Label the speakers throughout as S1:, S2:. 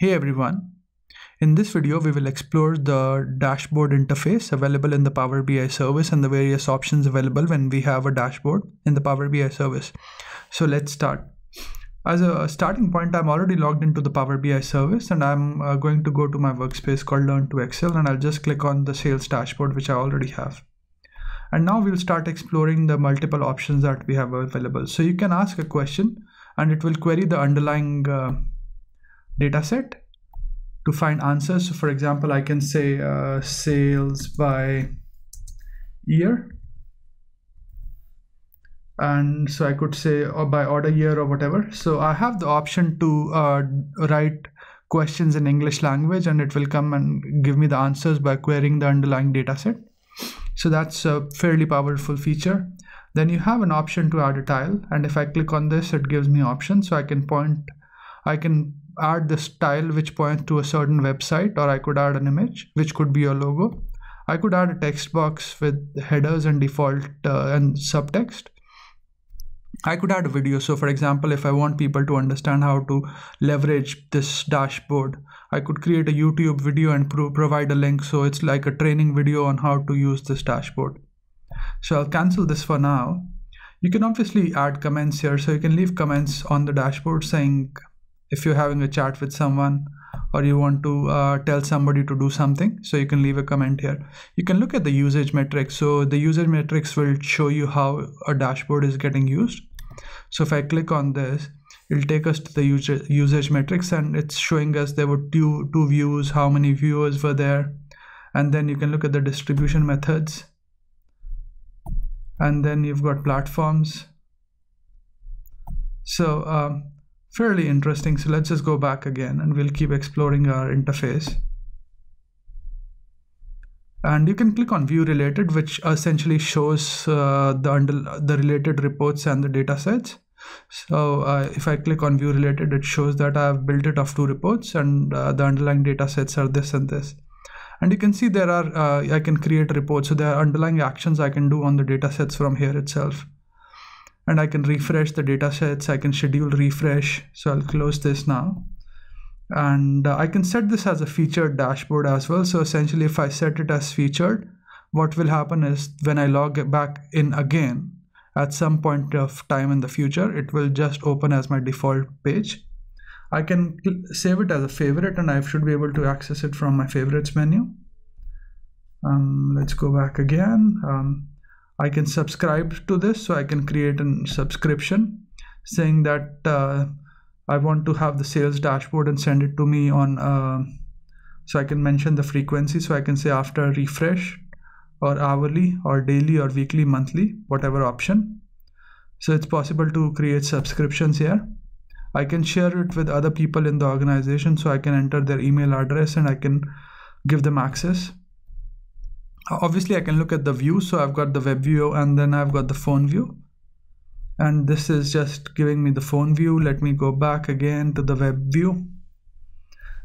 S1: Hey everyone, in this video we will explore the dashboard interface available in the Power BI service and the various options available when we have a dashboard in the Power BI service. So let's start. As a starting point, I'm already logged into the Power BI service and I'm uh, going to go to my workspace called Learn to Excel and I'll just click on the sales dashboard which I already have. And now we'll start exploring the multiple options that we have available. So you can ask a question and it will query the underlying uh, data set to find answers. So for example, I can say uh, sales by year. And so I could say or by order year or whatever. So I have the option to uh, write questions in English language and it will come and give me the answers by querying the underlying data set. So that's a fairly powerful feature. Then you have an option to add a tile and if I click on this it gives me options so I can point I can add the style which points to a certain website or I could add an image which could be your logo. I could add a text box with headers and default uh, and subtext. I could add a video. So for example, if I want people to understand how to leverage this dashboard, I could create a YouTube video and pro provide a link. So it's like a training video on how to use this dashboard. So I'll cancel this for now. You can obviously add comments here. So you can leave comments on the dashboard saying if you're having a chat with someone or you want to uh, tell somebody to do something so you can leave a comment here you can look at the usage metrics so the usage metrics will show you how a dashboard is getting used so if i click on this it'll take us to the usage metrics and it's showing us there were two two views how many viewers were there and then you can look at the distribution methods and then you've got platforms so um, fairly interesting. So let's just go back again and we'll keep exploring our interface. And you can click on view related, which essentially shows uh, the, under, the related reports and the data sets. So uh, if I click on view related, it shows that I've built it of two reports and uh, the underlying data sets are this and this. And you can see there are, uh, I can create reports. So there are underlying actions I can do on the data sets from here itself and I can refresh the data sets. I can schedule refresh. So I'll close this now. And uh, I can set this as a featured dashboard as well. So essentially if I set it as featured, what will happen is when I log back in again at some point of time in the future, it will just open as my default page. I can save it as a favorite and I should be able to access it from my favorites menu. Um, let's go back again. Um, I can subscribe to this so I can create a subscription saying that uh, I want to have the sales dashboard and send it to me on uh, so I can mention the frequency so I can say after refresh or hourly or daily or weekly monthly whatever option so it's possible to create subscriptions here I can share it with other people in the organization so I can enter their email address and I can give them access obviously I can look at the view so I've got the web view and then I've got the phone view and this is just giving me the phone view let me go back again to the web view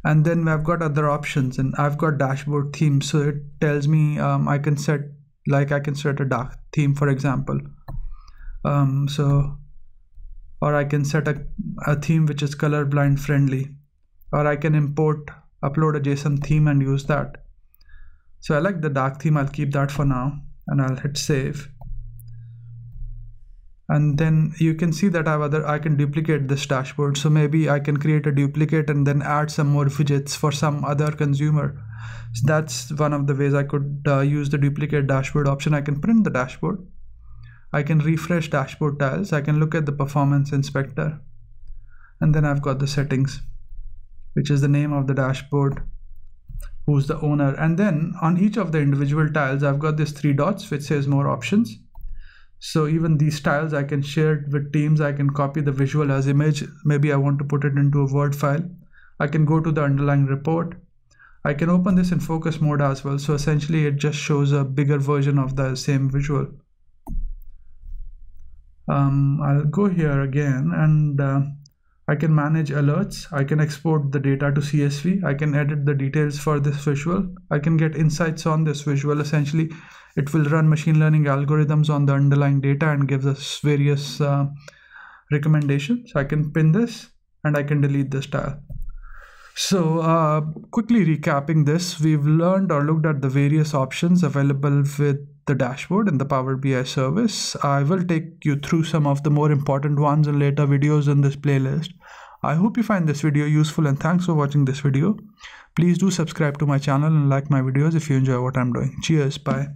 S1: and then I've got other options and I've got dashboard theme so it tells me um, I can set like I can set a dark theme for example um, so or I can set a, a theme which is colorblind friendly or I can import upload a JSON theme and use that so I like the dark theme. I'll keep that for now and I'll hit save. And then you can see that I have other, I can duplicate this dashboard. So maybe I can create a duplicate and then add some more widgets for some other consumer. So that's one of the ways I could uh, use the duplicate dashboard option. I can print the dashboard. I can refresh dashboard tiles. I can look at the performance inspector. And then I've got the settings, which is the name of the dashboard who's the owner. And then on each of the individual tiles, I've got these three dots, which says more options. So even these tiles, I can share it with teams. I can copy the visual as image. Maybe I want to put it into a Word file. I can go to the underlying report. I can open this in focus mode as well. So essentially it just shows a bigger version of the same visual. Um, I'll go here again and uh, I can manage alerts. I can export the data to CSV. I can edit the details for this visual. I can get insights on this visual. Essentially, it will run machine learning algorithms on the underlying data and gives us various uh, recommendations. I can pin this and I can delete this tile. So uh, quickly recapping this, we've learned or looked at the various options available with the dashboard in the Power BI service. I will take you through some of the more important ones in later videos in this playlist. I hope you find this video useful and thanks for watching this video. Please do subscribe to my channel and like my videos if you enjoy what I'm doing. Cheers, bye.